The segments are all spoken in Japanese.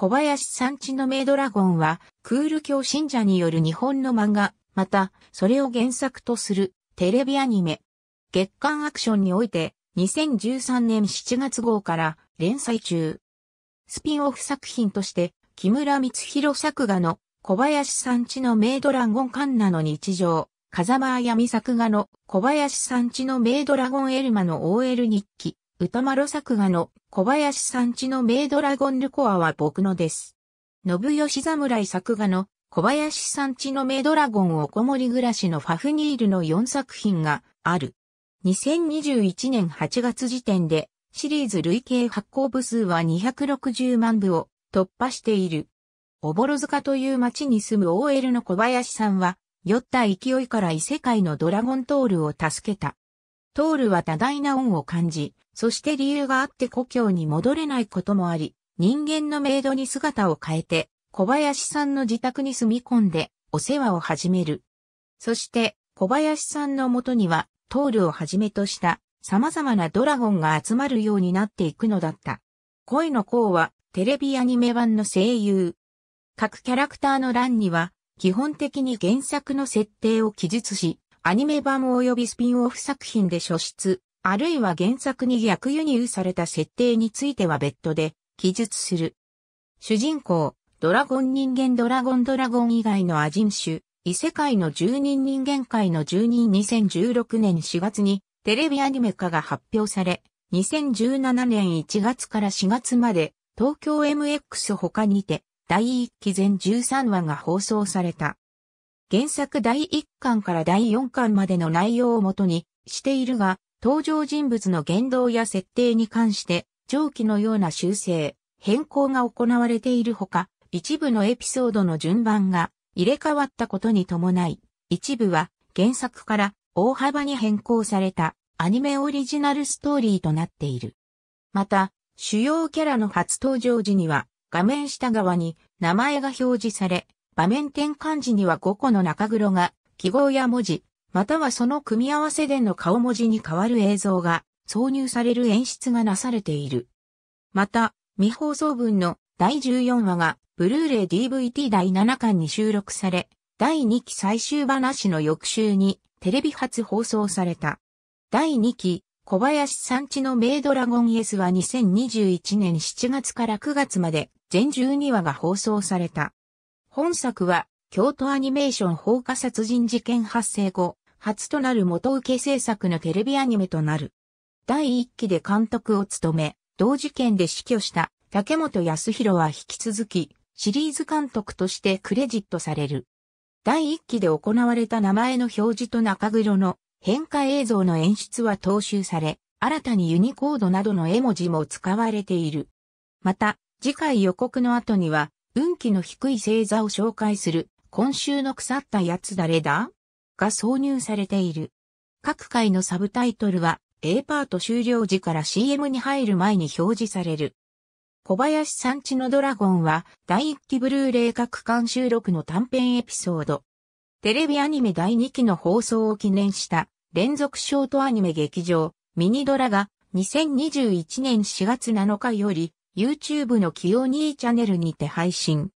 小林さんちのメイドラゴンは、クール教信者による日本の漫画、また、それを原作とするテレビアニメ。月刊アクションにおいて、2013年7月号から連載中。スピンオフ作品として、木村光弘作画の小林さんちのメイドラゴンカンナの日常、風間やみ作画の小林さんちのメイドラゴンエルマの OL 日記、歌丸作画の小林さんちの名ドラゴンルコアは僕のです。信吉侍作画の小林さんちの名ドラゴンおこもり暮らしのファフニールの4作品がある。2021年8月時点でシリーズ累計発行部数は260万部を突破している。おぼろ塚という町に住む OL の小林さんは酔った勢いから異世界のドラゴントールを助けた。トールは多大な恩を感じ、そして理由があって故郷に戻れないこともあり、人間のメイドに姿を変えて、小林さんの自宅に住み込んで、お世話を始める。そして、小林さんのもとには、トールをはじめとした様々なドラゴンが集まるようになっていくのだった。恋の項は、テレビアニメ版の声優。各キャラクターの欄には、基本的に原作の設定を記述し、アニメ版及びスピンオフ作品で初出、あるいは原作に逆輸入された設定については別途で記述する。主人公、ドラゴン人間ドラゴンドラゴン以外のアジン種、異世界の住人人間界の住人2016年4月にテレビアニメ化が発表され、2017年1月から4月まで東京 MX 他にて第1期全13話が放送された。原作第1巻から第4巻までの内容をもとにしているが、登場人物の言動や設定に関して、上記のような修正、変更が行われているほか、一部のエピソードの順番が入れ替わったことに伴い、一部は原作から大幅に変更されたアニメオリジナルストーリーとなっている。また、主要キャラの初登場時には画面下側に名前が表示され、場面転換時には5個の中黒が記号や文字、またはその組み合わせでの顔文字に変わる映像が挿入される演出がなされている。また、未放送分の第14話がブルーレイ DVD 第7巻に収録され、第2期最終話の翌週にテレビ初放送された。第2期、小林さんちのメイドラゴン S は2021年7月から9月まで全12話が放送された。本作は、京都アニメーション放火殺人事件発生後、初となる元請け制作のテレビアニメとなる。第1期で監督を務め、同事件で死去した竹本康弘は引き続き、シリーズ監督としてクレジットされる。第1期で行われた名前の表示と中黒の変化映像の演出は踏襲され、新たにユニコードなどの絵文字も使われている。また、次回予告の後には、運気の低い星座を紹介する、今週の腐ったやつ誰だが挿入されている。各回のサブタイトルは A パート終了時から CM に入る前に表示される。小林さんちのドラゴンは第1期ブルーレイ各巻収録の短編エピソード。テレビアニメ第2期の放送を記念した連続ショートアニメ劇場ミニドラが2021年4月7日より YouTube の起用2チャンネルにて配信。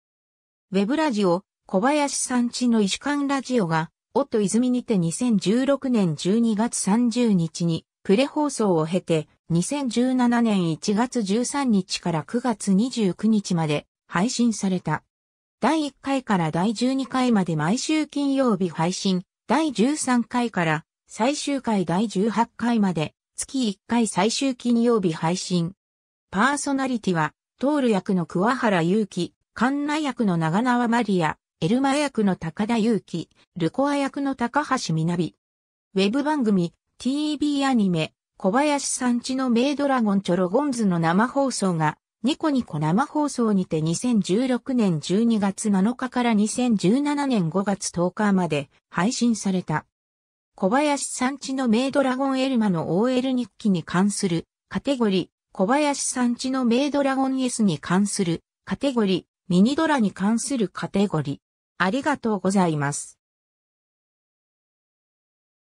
ウェブラジオ、小林さんちの石館ラジオが、夫泉にて2016年12月30日に、プレ放送を経て、2017年1月13日から9月29日まで配信された。第1回から第12回まで毎週金曜日配信、第13回から最終回第18回まで月1回最終金曜日配信。パーソナリティは、トール役の桑原祐希、カンナ役の長縄マリア、エルマ役の高田祐希、ルコア役の高橋みなび。ウェブ番組、TV アニメ、小林さんちのメイドラゴンチョロゴンズの生放送が、ニコニコ生放送にて2016年12月7日から2017年5月10日まで配信された。小林さんちのメイドラゴンエルマの OL 日記に関するカテゴリー、小林さんちのメイドラゴン S に関するカテゴリ、ミニドラに関するカテゴリ。ありがとうございます。